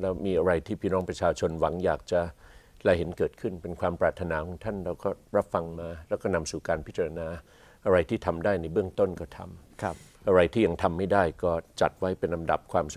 แล้วมีอะไรที่พี่น้องประชาชนหวังอยากจะเราเห็นเกิดขึ้นเป็นความปรารถนาของท่านเราก็รับฟังมาแล้วก็นำสู่การพิจารณาอะไรที่ทำได้ในเบื้องต้นก็ทำอะไรที่ยังทำไม่ได้ก็จัดไว้เป็นลาดับความส